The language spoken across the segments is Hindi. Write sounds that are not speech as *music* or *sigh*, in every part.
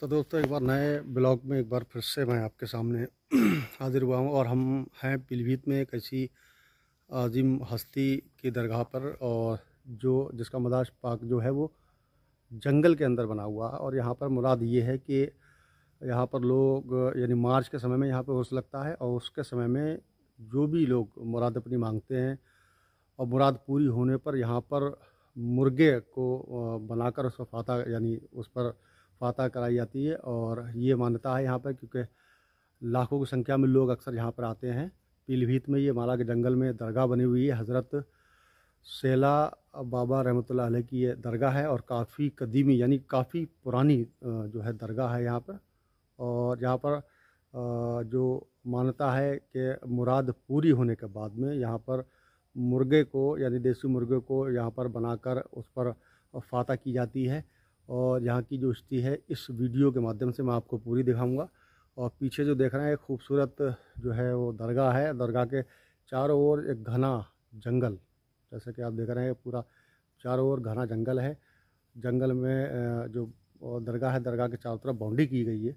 तो दोस्तों एक बार नए ब्लॉग में एक बार फिर से मैं आपके सामने *clears throat* हाजिर हुआ हूँ और हम हैं पीलीभीत में एक ऐसी अजीम हस्ती की दरगाह पर और जो जिसका मदार पाक जो है वो जंगल के अंदर बना हुआ है और यहाँ पर मुराद ये है कि यहाँ पर लोग यानी मार्च के समय में यहाँ पर उर्स लगता है और उसके समय में जो भी लोग मुराद अपनी मांगते हैं और मुराद पूरी होने पर यहाँ पर मुर्गे को बनाकर उस पर फाता यानी उस पर पाता कराई जाती है और ये मान्यता है यहाँ पर क्योंकि लाखों की संख्या में लोग अक्सर यहाँ पर आते हैं पीलीभीत में ये माला के जंगल में दरगाह बनी हुई है हज़रत सेला बाबा रहमतुल्लाह अलैह की ये दरगाह है और काफ़ी कदीमी यानी काफ़ी पुरानी जो है दरगाह है यहाँ पर और यहाँ पर जो मान्यता है कि मुराद पूरी होने के बाद में यहाँ पर मुर्गे को यानी देसी मुर्गे को यहाँ पर बनाकर उस पर फाता की जाती है और यहाँ की जो स्थिति है इस वीडियो के माध्यम से मैं आपको पूरी दिखाऊंगा और पीछे जो देख रहे हैं खूबसूरत जो है वो दरगाह है दरगाह के चारों ओर एक घना जंगल जैसे कि आप देख रहे हैं पूरा चारों ओर घना जंगल है जंगल में जो दरगाह है दरगाह के चारों तरफ बाउंड्री की गई है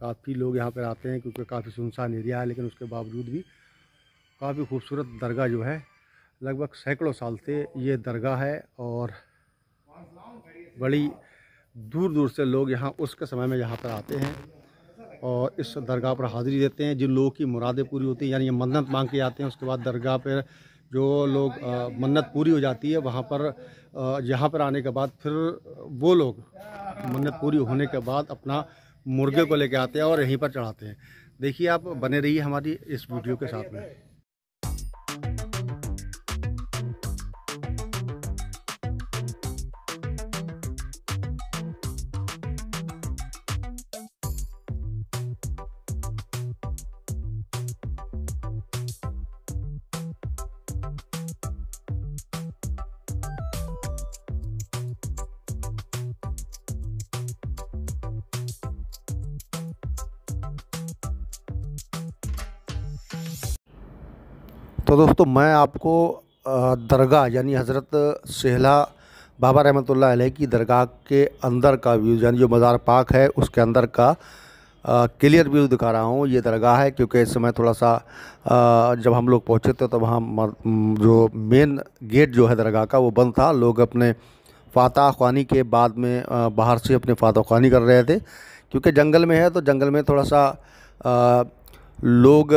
काफ़ी लोग यहाँ पर आते हैं क्योंकि काफ़ी सुनसान एरिया है लेकिन उसके बावजूद भी काफ़ी खूबसूरत दरगाह जो है लगभग सैकड़ों साल से ये दरगाह है और बड़ी दूर दूर से लोग यहाँ उसके समय में यहाँ पर आते हैं और इस दरगाह पर हाज़िरी देते हैं जिन लोगों की मुरादें पूरी होती हैं यानी ये मन्नत मांग के आते हैं उसके बाद दरगाह पर जो लोग मन्नत पूरी हो जाती है वहाँ पर यहाँ पर आने के बाद फिर वो लोग मन्नत पूरी होने के बाद अपना मुर्गे को लेके आते हैं और यहीं पर चढ़ाते हैं देखिए आप बने रहिए हमारी इस वीडियो के साथ में तो दोस्तों मैं आपको दरगाह यानी हज़रत सहला बाबा रहमत की दरगाह के अंदर का व्यू यानी जो मज़ार पाक है उसके अंदर का क्लियर व्यू दिखा रहा हूँ ये दरगाह है क्योंकि इस समय थोड़ा सा आ, जब हम लोग पहुँचे थे तो वहाँ जो मेन गेट जो है दरगाह का वो बंद था लोग अपने फाता खानी के बाद में आ, बाहर से अपने फाता खानी कर रहे थे क्योंकि जंगल में है तो जंगल में थोड़ा सा आ, लोग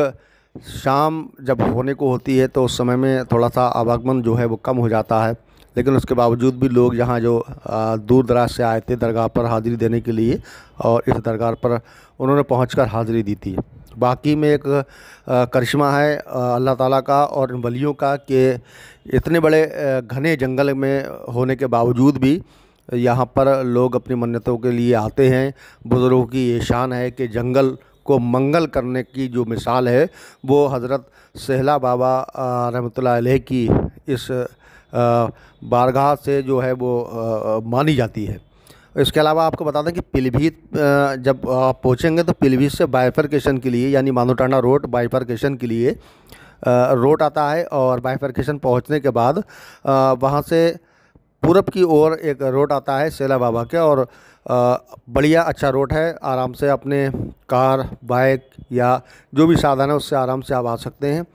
शाम जब होने को होती है तो उस समय में थोड़ा सा आवागमन जो है वो कम हो जाता है लेकिन उसके बावजूद भी लोग यहाँ जो दूर दराज से आए थे दरगाह पर हाज़िरी देने के लिए और इस दरगाह पर उन्होंने कर हाज़िरी दी थी बाकी में एक करिश्मा है अल्लाह ताला का और वलियों का कि इतने बड़े घने जंगल में होने के बावजूद भी यहाँ पर लोग अपनी मन्नतों के लिए आते हैं बुज़ुर्गों की ये शान है कि जंगल को मंगल करने की जो मिसाल है वो हज़रत सहला बाबा रहमत की इस बारगाह से जो है वो मानी जाती है इसके अलावा आपको बता दें कि पीलीभीत जब आप पहुँचेंगे तो पीलीभीत से बाइफरकेशन के लिए यानी मानोटाना रोड बाइफरकेशन के लिए रोड आता है और बाइफरकेशन पहुँचने के बाद वहाँ से पूरब की ओर एक रोड आता है सेला बाबा के और बढ़िया अच्छा रोड है आराम से अपने कार बाइक या जो भी साधन है उससे आराम से आप आ सकते हैं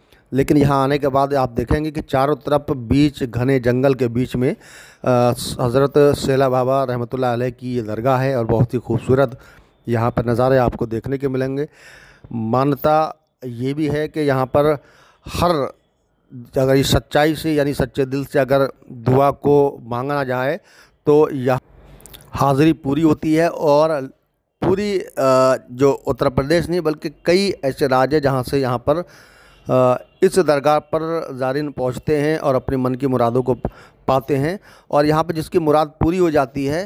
लेकिन यहाँ आने के बाद आप देखेंगे कि चारों तरफ बीच घने जंगल के बीच में हज़रत सेला बाबा रहमतुल्लाह अलैह की ये दरगाह है और बहुत ही खूबसूरत यहाँ पर नज़ारे आपको देखने के मिलेंगे मान्यता ये भी है कि यहाँ पर हर अगर इस सच्चाई से यानी सच्चे दिल से अगर दुआ को मांगा जाए तो यह हाज़िरी पूरी होती है और पूरी जो उत्तर प्रदेश नहीं बल्कि कई ऐसे राज्य हैं जहाँ से यहाँ पर इस दरगाह पर ज़ारिन पहुँचते हैं और अपने मन की मुरादों को पाते हैं और यहाँ पर जिसकी मुराद पूरी हो जाती है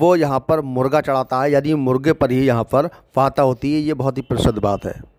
वो यहाँ पर मुर्गा चढ़ाता है यानी मुर्गे पर ही यहाँ पर फाता होती है ये बहुत ही प्रसिद्ध बात है